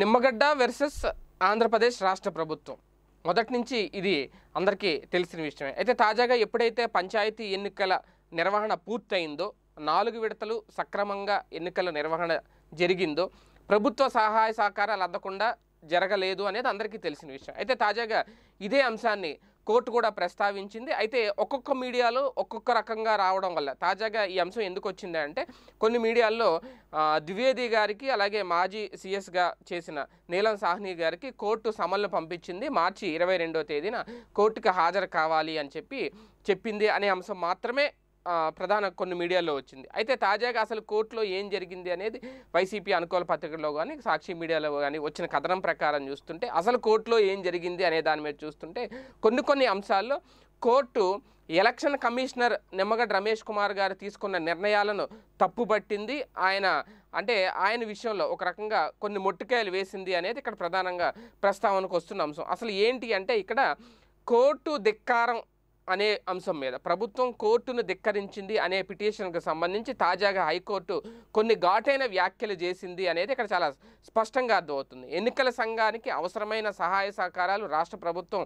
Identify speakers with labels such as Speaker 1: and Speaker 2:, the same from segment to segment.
Speaker 1: Nimmagadda versus Andhra Pradesh రాష్ట్ర ప్రభుత్వం మొదటి నుంచి ఇది అందరికీ తెలిసిన విషయమే అయితే తాజాగా ఎప్పుడైతే పంచాయతీ ఎన్నికల నిర్వహణ పూర్తయిందో నాలుగు విడతలు సక్రమంగా ఎన్నికల నిర్వహణ జరిగిందో ప్రభుత్వ సహాయ సహకారాలు అందకుండా జరగలేదు అనేది అందరికీ తెలిసిన విషయం అయితే తాజాగా ఇదే అంశాన్ని కోర్టు కూడా ప్రస్తావించింది అయితే ఒక్కొక్క మీడియాలో ఒక్కొక్క రకంగా రావడం వల్ల తాజాగా ఈ అంశం ఎందుకు వచ్చింది అంటే కొన్ని మీడియాల్లో ద్వివేది గారికి అలాగే మాజీ సీఎస్గా చేసిన నీలం సాహ్ని గారికి కోర్టు సమన్లు పంపించింది మార్చి ఇరవై తేదీన కోర్టుకు హాజరు కావాలి అని చెప్పి చెప్పింది అనే అంశం మాత్రమే ప్రధాన కొన్ని మీడియాలో వచ్చింది అయితే తాజాగా అసలు కోర్టులో ఏం జరిగింది అనేది వైసీపీ అనుకూల పత్రికల్లో కానీ సాక్షి మీడియాలో కానీ వచ్చిన కథనం ప్రకారం చూస్తుంటే అసలు కోర్టులో ఏం జరిగింది అనే దాని మీద చూస్తుంటే కొన్ని కొన్ని అంశాల్లో court election commissioner Nimmagadda Ramesh Kumar garu తీసుకున్న నిర్ణయాలను పట్టింది ఆయన అంటే ఆయన విషయంలో ఒక రకంగా కొన్ని మొట్టికాయలు వేసింది అనేది ఇక్కడ ప్రధానంగా ప్రస్తావనకు వస్తున్న అంశం అసలు ఏంటి అంటే ఇక్కడ కోర్టు ధిక్కారం అనే అంశం మీద ప్రభుత్వం కోర్టును ధిక్కరించింది అనే పిటిషన్కు సంబంధించి తాజాగా హైకోర్టు కొన్ని ఘాటైన వ్యాఖ్యలు చేసింది అనేది ఇక్కడ చాలా స్పష్టంగా అర్థమవుతుంది ఎన్నికల సంఘానికి అవసరమైన సహాయ సహకారాలు రాష్ట్ర ప్రభుత్వం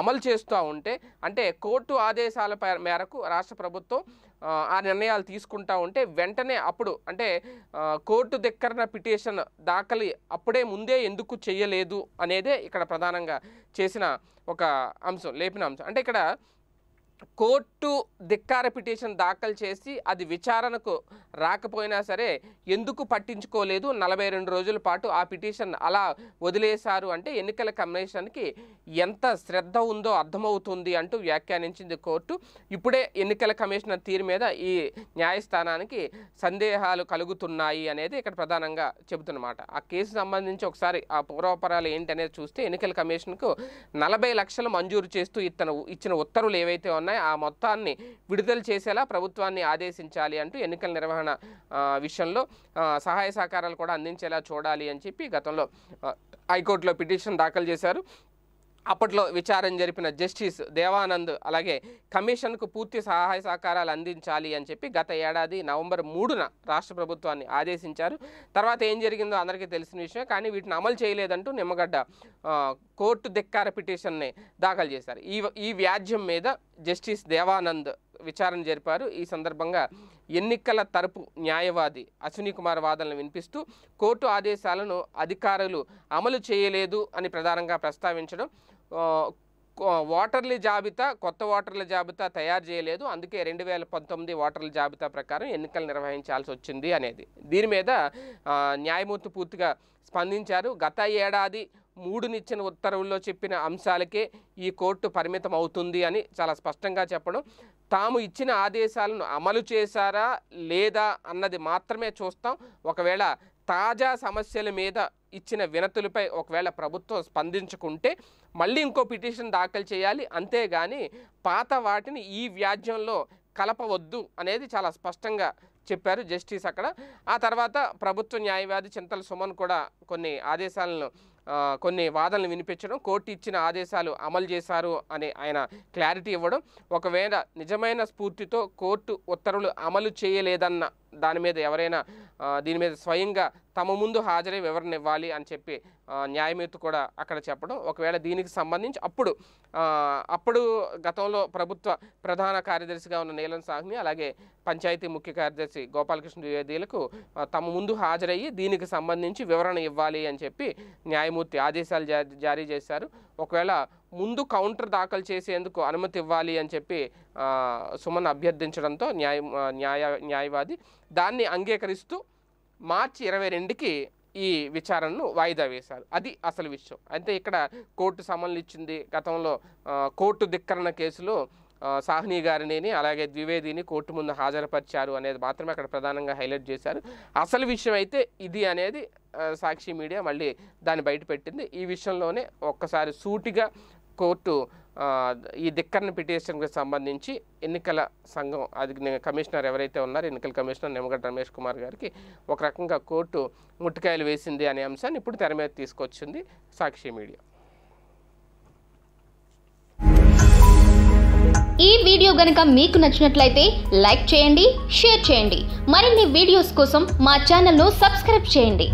Speaker 1: అమలు చేస్తూ ఉంటే అంటే కోర్టు ఆదేశాల మేరకు రాష్ట్ర ప్రభుత్వం ఆ నిర్ణయాలు తీసుకుంటూ ఉంటే వెంటనే అప్పుడు అంటే కోర్టు ధిక్కరణ పిటిషన్ దాఖలు అప్పుడే ముందే ఎందుకు చేయలేదు అనేదే ఇక్కడ ప్రధానంగా చేసిన ఒక అంశం లేపిన అంశం అంటే ఇక్కడ కోర్టు ధిక్కార పిటిషన్ దాఖలు చేసి అది విచారణకు రాకపోయినా సరే ఎందుకు పట్టించుకోలేదు నలభై రెండు రోజుల పాటు ఆ పిటిషన్ అలా వదిలేశారు అంటే ఎన్నికల కమిషన్కి ఎంత శ్రద్ధ ఉందో అర్థమవుతుంది అంటూ వ్యాఖ్యానించింది కోర్టు ఇప్పుడే ఎన్నికల కమిషనర్ తీరు మీద ఈ న్యాయస్థానానికి సందేహాలు కలుగుతున్నాయి అనేది ఇక్కడ ప్రధానంగా చెబుతున్నమాట ఆ కేసు సంబంధించి ఒకసారి ఆ పూర్వపరాలు ఏంటనేది చూస్తే ఎన్నికల కమిషన్కు నలభై లక్షలు మంజూరు చేస్తూ ఇతను ఇచ్చిన ఉత్తర్వులు ఏవైతే ఉన్నాయి ఆ మొత్తాన్ని విడుదల చేసేలా ప్రభుత్వాన్ని ఆదేశించాలి అంటూ ఎన్నికల నిర్వహణ విషయంలో సహాయ సహకారాలు కూడా అందించేలా చూడాలి అని చెప్పి గతంలో హైకోర్టులో పిటిషన్ దాఖలు చేశారు అప్పట్లో విచారణ జరిపిన జస్టిస్ దేవానంద్ అలాగే కమిషన్కు పూర్తి సహాయ సహకారాలు అందించాలి అని చెప్పి గత ఏడాది నవంబర్ మూడున రాష్ట్ర ప్రభుత్వాన్ని ఆదేశించారు తర్వాత ఏం జరిగిందో అందరికీ తెలిసిన విషయమే కానీ వీటిని అమలు చేయలేదంటూ నిమ్మగడ్డ కోర్టు ధిక్కార పిటిషన్ని దాఖలు చేశారు ఈ ఈ వ్యాజ్యం మీద జస్టిస్ దేవానంద్ విచారణ జరిపారు ఈ సందర్భంగా ఎన్నికల తరపు న్యాయవాది అశ్విని కుమార్ వాదనలు వినిపిస్తూ కోర్టు ఆదేశాలను అధికారులు అమలు చేయలేదు అని ప్రధానంగా ప్రస్తావించడం ఓటర్ల జాబితా కొత్త ఓటర్ల జాబితా తయారు చేయలేదు అందుకే రెండు వేల పంతొమ్మిది ఓటర్ల జాబితా ప్రకారం ఎన్నికలు నిర్వహించాల్సి వచ్చింది అనేది దీని మీద న్యాయమూర్తి పూర్తిగా స్పందించారు గత ఏడాది మూడునిచ్చిన ఉత్తర్వుల్లో చెప్పిన అంశాలకే ఈ కోర్టు పరిమితం అవుతుంది అని చాలా స్పష్టంగా చెప్పడం తాము ఇచ్చిన ఆదేశాలను అమలు చేశారా లేదా అన్నది మాత్రమే చూస్తాం ఒకవేళ తాజా సమస్యల మీద ఇచ్చిన వినతులపై ఒకవేళ ప్రభుత్వం స్పందించుకుంటే మళ్ళీ ఇంకో పిటిషన్ దాఖలు చేయాలి అంతేగాని పాత వాటిని ఈ వ్యాజ్యంలో కలపవద్దు అనేది చాలా స్పష్టంగా చెప్పారు జస్టిస్ అక్కడ ఆ తర్వాత ప్రభుత్వ న్యాయవాది చింతల సుమన్ కూడా కొన్ని ఆదేశాలను కొన్ని వాదనలు వినిపించడం కోర్టు ఇచ్చిన ఆదేశాలు అమలు చేశారు అని ఆయన క్లారిటీ ఇవ్వడం ఒకవేళ నిజమైన స్ఫూర్తితో కోర్టు ఉత్తర్వులు అమలు చేయలేదన్న దాని మీద ఎవరైనా దీని మీద స్వయంగా తమ ముందు హాజరై వివరణ ఇవ్వాలి అని చెప్పి న్యాయమూర్తి కూడా అక్కడ చెప్పడం ఒకవేళ దీనికి సంబంధించి అప్పుడు అప్పుడు గతంలో ప్రభుత్వ ప్రధాన కార్యదర్శిగా ఉన్న నీలం సాహ్ని అలాగే పంచాయతీ ముఖ్య కార్యదర్శి గోపాలకృష్ణ ద్వివేదీలకు తమ ముందు హాజరయ్యి దీనికి సంబంధించి వివరణ ఇవ్వాలి అని చెప్పి న్యాయమూర్తి ఆదేశాలు జారీ చేశారు ఒకవేళ ముందు కౌంటర్ దాఖలు చేసేందుకు అనుమతి ఇవ్వాలి అని చెప్పి సుమన్ అభ్యర్థించడంతో న్యాయ న్యాయ న్యాయవాది దాన్ని అంగీకరిస్తూ మార్చి ఇరవై రెండుకి ఈ విచారణను వాయిదా వేశారు అది అసలు విషయం అయితే ఇక్కడ కోర్టు సమన్లు ఇచ్చింది గతంలో కోర్టు ధిక్కరణ కేసులో సాహ్ని గారిని అలాగే ద్వివేదిని కోర్టు ముందు హాజరుపరిచారు అనేది మాత్రమే అక్కడ ప్రధానంగా హైలైట్ చేశారు అసలు విషయం అయితే ఇది అనేది సాక్షి మీడియా మళ్ళీ దాన్ని బయటపెట్టింది ఈ విషయంలోనే ఒక్కసారి సూటిగా కోర్టు ఈ దిక్కర్ని పిటిషన్కి సంబంధించి ఎన్నికల సంఘం అది కమిషనర్ ఎవరైతే ఉన్నారో ఎన్నికల కమిషనర్ నిమ్మగడ్డ రమేష్ కుమార్ గారికి ఒక రకంగా కోర్టు ముట్టికాయలు వేసింది అనే అంశాన్ని ఇప్పుడు తెర మీద తీసుకొచ్చింది సాక్షి మీడియా ఈ వీడియో గనక మీకు నచ్చినట్లయితే లైక్ చేయండి షేర్ చేయండి మరిన్ని వీడియోస్ కోసం మా ఛానల్ను సబ్స్క్రైబ్ చేయండి